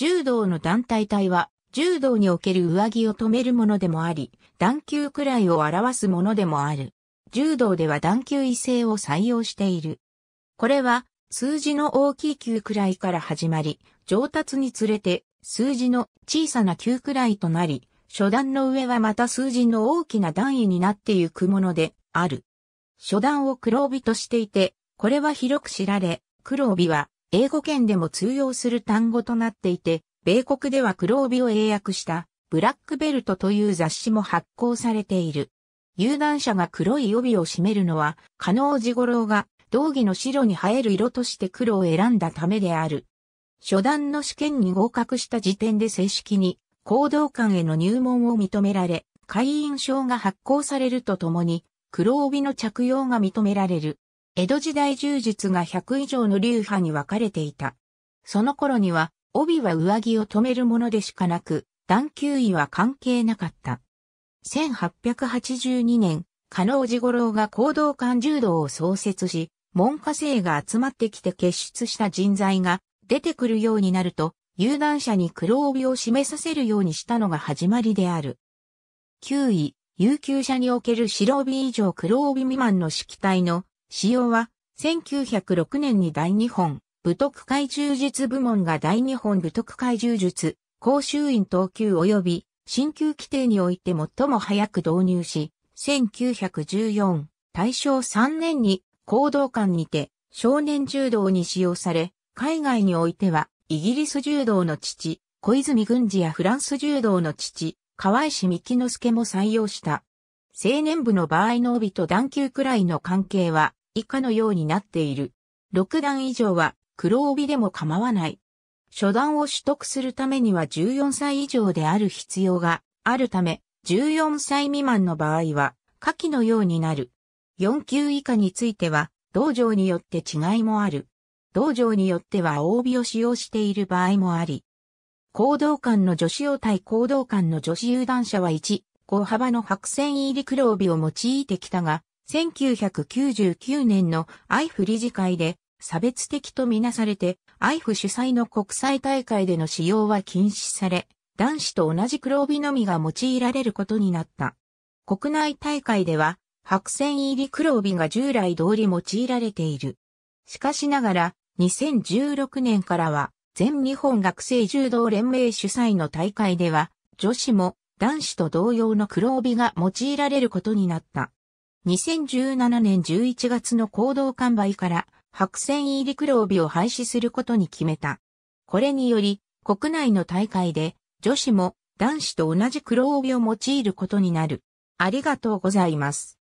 柔道の団体体は、柔道における上着を止めるものでもあり、段級くらいを表すものでもある。柔道では段級異性を採用している。これは、数字の大きい級くらいから始まり、上達につれて、数字の小さな級くらいとなり、初段の上はまた数字の大きな段位になってゆくものである。初段を黒帯としていて、これは広く知られ、黒帯は英語圏でも通用する単語となっていて、米国では黒帯を英訳したブラックベルトという雑誌も発行されている。有段者が黒い帯を締めるのは、加納治五郎が道義の白に映える色として黒を選んだためである。初段の試験に合格した時点で正式に行動官への入門を認められ、会員証が発行されるとともに、黒帯の着用が認められる。江戸時代柔術が100以上の流派に分かれていた。その頃には、帯は上着を止めるものでしかなく、段球位は関係なかった。1882年、加納治五郎が行動館柔道を創設し、文科生が集まってきて結出した人材が出てくるようになると、有段者に黒帯を示させるようにしたのが始まりである。9位、有給者における白帯以上黒帯未満の式体の使用は、1906年に大日本、武徳会柔術部門が大日本武徳会柔術、公衆院等級及び、新旧規定において最も早く導入し、1914、大正3年に、行動館にて、少年柔道に使用され、海外においては、イギリス柔道の父、小泉軍事やフランス柔道の父、河合氏三木之助も採用した。青年部の場合の帯と段級くらいの関係は、以下のようになっている。6段以上は黒帯でも構わない。初段を取得するためには14歳以上である必要があるため、14歳未満の場合は下記のようになる。4級以下については、道場によって違いもある。道場によっては青帯を使用している場合もあり。行動官の女子用対行動官の女子有段者は1、小幅の白線入り黒帯を用いてきたが、1999年の IF 理事会で差別的とみなされて IF 主催の国際大会での使用は禁止され、男子と同じ黒帯のみが用いられることになった。国内大会では白線入り黒帯が従来通り用いられている。しかしながら2016年からは全日本学生柔道連盟主催の大会では女子も男子と同様の黒帯が用いられることになった。2017年11月の行動完売から白線入り黒帯を廃止することに決めた。これにより、国内の大会で女子も男子と同じ黒帯を用いることになる。ありがとうございます。